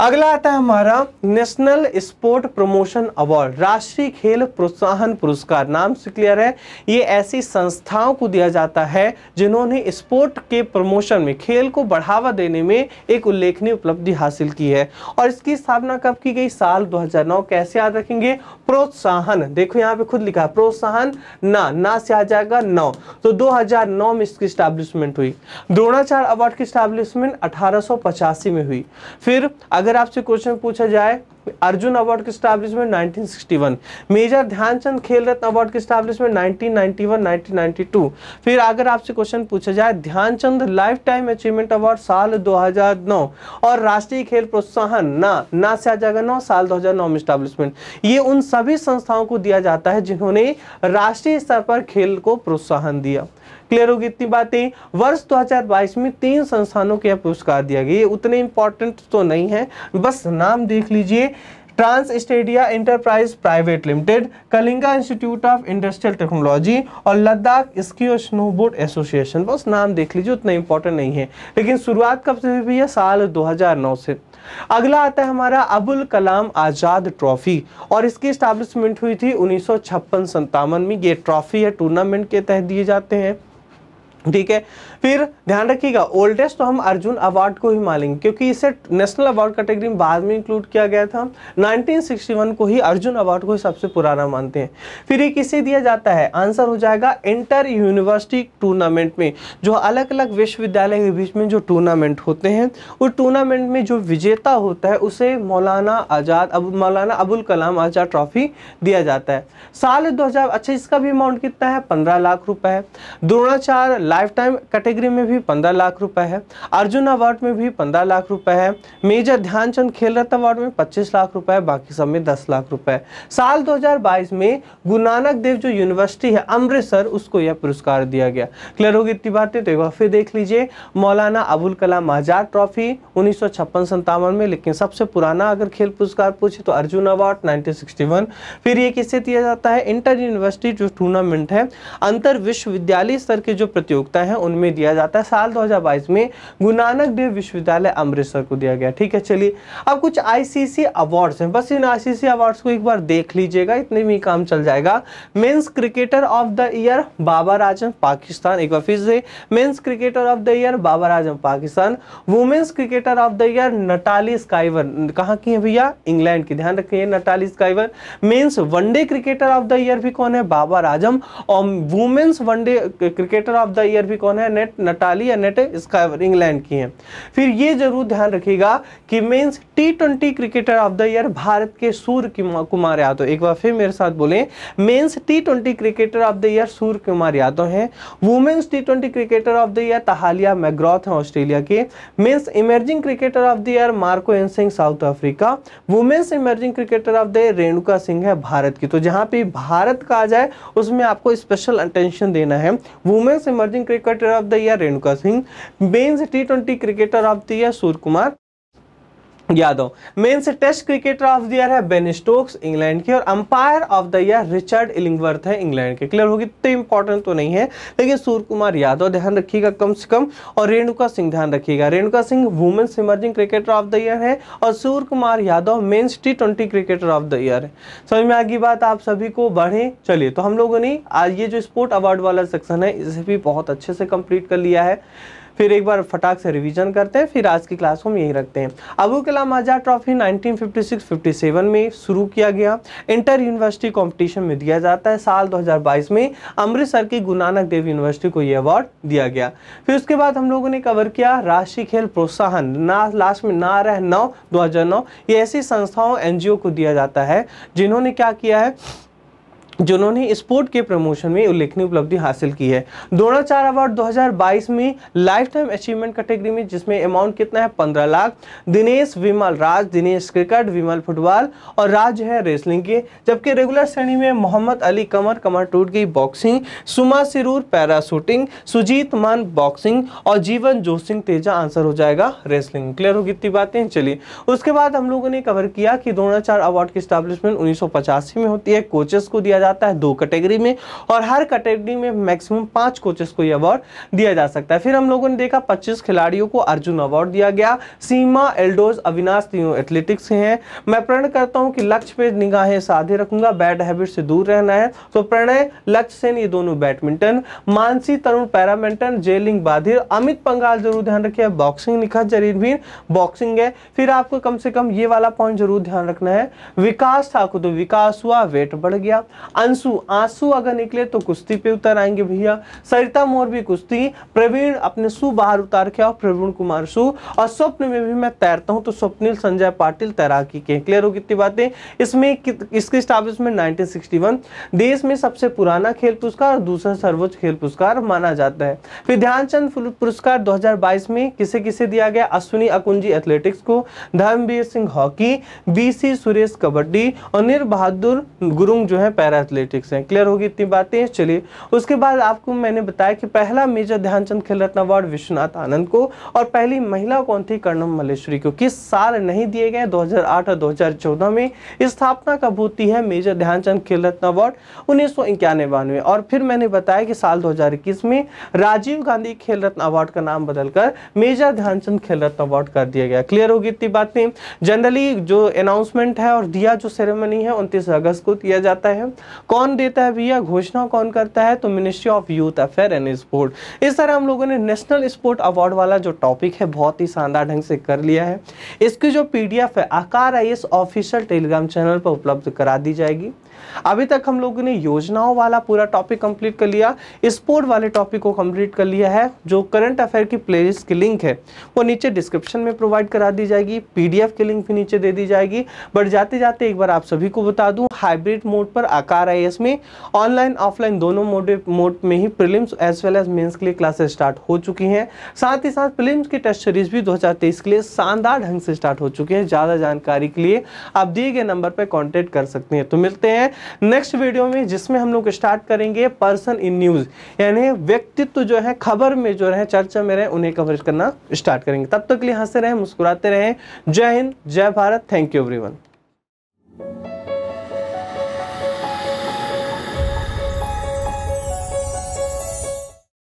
अगला आता है हमारा नेशनल स्पोर्ट प्रमोशन अवार्ड राष्ट्रीय खेल प्रोत्साहन पुरस्कार नाम से क्लियर है ये ऐसी संस्थाओं को दिया जाता है जिन्होंने स्पोर्ट के प्रमोशन में खेल को बढ़ावा देने में एक उल्लेखनीय उपलब्धि हासिल की है और इसकी स्थापना कब की गई साल 2009 कैसे याद रखेंगे प्रोत्साहन देखो यहाँ पे खुद लिखा प्रोत्साहन ना ना से आ जाएगा नौ तो दो में इसकी स्टैब्लिशमेंट हुई द्रोणाचार अवार्ड की स्टैब्लिशमेंट अठारह में हुई फिर अगर आपसे क्वेश्चन पूछा जाए अर्जुन अवार्ड की establishment 1961 major Dhyanchand Khel Ratna award की स्टैब्लिशमेंट 1991 1992 फिर अगर आपसे क्वेश्चन पूछा जाए Dhyan Chand life time achievement award साल 2009 और राष्ट्रीय खेल प्रोत्साहन ना ना से आ जाएगा नौ साल 2009 में स्टैब्लिशमेंट ये उन सभी संस्थाओं को दिया जाता है जिन्होंने राष्ट्रीय स्तर पर खेल को प्रोत्साहन दिया क्लियर होगी इतनी बातें वर्ष 2022 में तीन संस्थानों के यह पुरस्कार दिया गया ये उतने इंपॉर्टेंट तो नहीं है बस नाम देख लीजिए trans stadia enterprise private limited Kalinga institute of industrial technology और लद्दाख स्की और स्नोबोर्ड एसोसिएशन बस नाम देख लीजिए उतना इंपॉर्टेंट नहीं है लेकिन शुरुआत कब से हुई है साल 2009 से अगला आता है हमारा अबुल कलाम आज़ाद ट्रॉफी और इसकी स्टैब्लिशमेंट हुई थी उन्नीस सौ में ये ट्रॉफी है टूर्नामेंट के तहत दिए जाते हैं ठीक है फिर ध्यान रखिएगा ओल्डेस्ट तो हम अर्जुन अवार्ड को ही मानेंगे क्योंकि इसे नेशनल अवार्ड कैटेगरी में बाद में इंक्लूड किया गया था 1961 को ही अर्जुन अवार्ड को ही सबसे पुराना मानते हैं फिर ये किसे दिया जाता है आंसर हो जाएगा इंटर यूनिवर्सिटी टूर्नामेंट में जो अलग अलग विश्वविद्यालय के बीच में जो टूर्नामेंट होते हैं उस टूर्नामेंट में जो विजेता होता है उसे मौलाना आज़ाद अब मौलाना अबुल कलाम आज़ाद ट्रॉफी दिया जाता है साल दो अच्छा इसका भी अमाउंट कितना है पंद्रह लाख रुपये Dronacharya lifetime category category में भी पंद्रह लाख रुपए है अर्जुन अवार्ड में भी पंद्रह लाख रुपए है मेजर ध्यानचंद खेल रत्न अवार्ड में पच्चीस लाख रुपए बाकी सब में दस लाख रुपए साल 2022 में गुरु नानक देव जो यूनिवर्सिटी है अमृतसर उसको यह पुरस्कार दिया गया क्लियर होगी इतनी बातें तो एक बार फिर देख लीजिए मौलाना अबुल कलाम आजाद ट्रॉफी उन्नीस सौ में लेकिन सबसे पुराना अगर खेल पुरस्कार पूछे तो अर्जुन अवार्ड नाइनटीन फिर ये किससे दिया जाता है इंटर यूनिवर्सिटी जो टूर्नामेंट है अंतर विश्वविद्यालय स्तर के जो प्रतियोगिता है उनमें दिया जाता है साल 2022 में गुरु नानक देव विश्वविद्यालय अमृतसर को दिया गया ठीक है चलिए अब कुछ आईसीसी अवार्ड्स हैं बस इन आईसीसी अवार्ड्स को एक बार देख लीजिएगा इतने में काम चल जाएगा men's cricketer of the year Babar Azam Pakistan एक बार फिर से men's cricketer of the year Babar Azam Pakistan women's cricketer of the year Natalie Sciver कहाँ की है भैया इंग्लैंड की ध्यान रखिए Natalie Sciver men's one day cricketer of the year भी कौन है बाबर आजम और women's one day cricketer of the year भी कौन है नेट नटाली या नेट स्काइवर इंग्लैंड की हैं फिर ये जरूर ध्यान रखिएगा कि men's T twenty cricketer of the year Bharat के सूर्य कुमार यादव एक बार फिर मेरे साथ बोले men's T twenty cricketer of the year Surya Kumar Yadav हैं women's T twenty cricketer of the year Tahlia McGrath हैं ऑस्ट्रेलिया के men's emerging cricketer of the year Marco Jansen South Africa women's emerging cricketer of the year Renuka Singh है भारत की तो जहाँ पर भारत का आ जाए उसमें आपको स्पेशल अटेंशन देना है women's emerging cricketer of the the year Renuka Singh men's T twenty cricketer of the year Surya Kumar Yadav men's test cricketer of the year है बेन स्टोक्स इंग्लैंड के और umpire of the year Richard Illingworth है England के clear होगी तो important तो नहीं है लेकिन सूर्य कुमार यादव ध्यान रखिएगा कम से कम और रेणुका सिंह ध्यान रखिएगा Renuka Singh women's emerging cricketer of the year है और Surya Kumar Yadav men's T twenty cricketer of the year है समझ में आगे बात आप सभी को बढ़े चलिए तो हम लोगों ने आज ये जो स्पोर्ट अवार्ड वाला सेक्शन है इसे भी बहुत अच्छे से कंप्लीट कर लिया है फिर एक बार फटाक से रिवीजन करते हैं फिर आज की क्लास को हम यहीं रखते हैं अबू कलाम आज़ाद ट्रॉफी 1956-57 में शुरू किया गया इंटर यूनिवर्सिटी कॉम्पिटिशन में दिया जाता है साल 2022 में अमृतसर की गुरु नानक देव यूनिवर्सिटी को ये अवार्ड दिया गया फिर उसके बाद हम लोगों ने कवर किया राष्ट्रीय खेल प्रोत्साहन ना लास्ट में ना रह नौ दो ये ऐसी संस्थाओं एन को दिया जाता है जिन्होंने क्या किया है जिन्होंने स्पोर्ट के प्रमोशन में उल्लेखनीय उपलब्धि हासिल की है द्रोणाचार्य अवार्ड 2022 में लाइफ टाइम अचीवमेंट कैटेगरी में जिसमें अमाउंट कितना है 15 लाख दिनेश विमल राज दिनेश क्रिकेट विमल फुटबॉल और राज है रेसलिंग के जबकि रेगुलर श्रेणी में मोहम्मद अली कमर कमर टूट गई बॉक्सिंग सुमा सिरूर पैराशूटिंग सुजीत मान बॉक्सिंग और जीवन जोत तेजा आंसर हो जाएगा रेसलिंग क्लियर होगी इतनी बातें चलिए उसके बाद हम लोगों ने कवर किया कि द्रोणाचार्य अवार्ड की स्टैब्लिशमेंट उन्नीस में होती है कोचेस को दिया जाता है दो कैटेगरी में और हर कैटेगरी में मैक्सिमम पांच कोचेस को यह अवार्ड दिया जा सकता है फिर हम लोगों ने देखा पच्चीस खिलाड़ियों को अर्जुन अवार्ड दिया गया सीमा एल्डोज अविनाश तीनों एथलेटिक्स से हैं मैं प्रण करता हूँ कि लक्ष्य पे निगाहें साधे रखूंगा बैड हैबिट से दूर रहना है तो प्रणय लक्ष्य सेन ये दोनों बैडमिंटन मानसी तरुण पैरामिंटन जेलिंग बाधिर अमित पंगाल जरूर ध्यान रखिए बॉक्सिंग निखत जरीन भी बॉक्सिंग है फिर आपको कम से कम ये वाला पॉइंट जरूर ध्यान रखना है विकास ठाकुर तो विकास हुआ वेट बढ़ गया अंशु आंसू अगर निकले तो कुश्ती पे उतर आएंगे भैया सरिता मोर भी कुश्ती प्रवीण अपने सु बाहर उतार के आओ प्रवीण कुमार सु और स्वप्न में भी मैं तैरता हूँ तो स्वप्निल संजय पाटिल तैराकी के क्लियर हो कितनी बातें इसमें इसके स्टाब्लिशमेंट 1961 देश में सबसे पुराना खेल पुरस्कार और दूसरा सर्वोच्च खेल पुरस्कार माना जाता है फिर ध्यानचंद पुरस्कार बाईस में किसे किसे दिया गया अश्विनी अकुंजी एथलेटिक्स को धर्मवीर सिंह हॉकी बी सुरेश कबड्डी और निर बहादुर गुरुंग जो है पैरा एथलेटिक्स हैं क्लियर होगी इतनी बातें चलिए उसके बाद आपको मैंने बताया कि पहला मेजर ध्यानचंद खेल रत्न अवार्ड विश्वनाथ आनंद को और पहली महिला कौन थी कर्णम मलेश्वरी को किस साल नहीं दिए गए 2008 और 2014 में स्थापना कब होती है मेजर ध्यानचंद खेल रत्न अवार्ड उन्नीस में और फिर मैंने बताया कि साल दो में राजीव गांधी खेल रत्न अवार्ड का नाम बदलकर मेजर ध्यानचंद खेल रत्न अवार्ड कर दिया गया क्लियर होगी इतनी बातें जनरली जो अनाउंसमेंट है और दिया जो सेरेमनी है उनतीस अगस्त को दिया जाता है कौन देता है भैया घोषणा कौन करता है तो ministry of youth affair and sport इस तरह हम लोगों ने नेशनल स्पोर्ट अवार्ड वाला जो टॉपिक है बहुत ही शानदार ढंग से कर लिया है इसकी जो पीडीएफ है आकार आई ऑफिशियल टेलीग्राम चैनल पर उपलब्ध करा दी जाएगी अभी तक हम लोगों ने योजनाओं वाला पूरा टॉपिक कंप्लीट कर लिया स्पोर्ट वाले टॉपिक को कंप्लीट कर लिया है जो करंट अफेयर की प्लेलिस्ट की लिंक है वो नीचे डिस्क्रिप्शन में प्रोवाइड करा दी जाएगी पीडीएफ की लिंक भी नीचे दे दी जाएगी बट जाते जाते एक बार आप सभी को बता दूं हाइब्रिड मोड पर आकार आ रहा है इसमें ऑनलाइन ऑफलाइन दोनों मोड मोड में ही prelims as well as mains के लिए क्लासेस स्टार्ट हो चुकी हैं साथ ही साथ प्रिलिम्स की टेस्ट सीरीज भी 2023 के लिए शानदार ढंग से स्टार्ट हो चुकी है ज़्यादा जानकारी के लिए आप दिए गए नंबर पर कॉन्टेक्ट कर सकते हैं तो मिलते हैं नेक्स्ट वीडियो में जिसमें हम लोग स्टार्ट करेंगे पर्सन इन न्यूज़ यानी व्यक्तित्व जो है खबर में जो रहे चर्चा में रहें उन्हें कवरेज करना स्टार्ट करेंगे तब तक के लिए हंसते रहें मुस्कुराते रहें जय हिंद जय भारत थैंक यू एवरीवन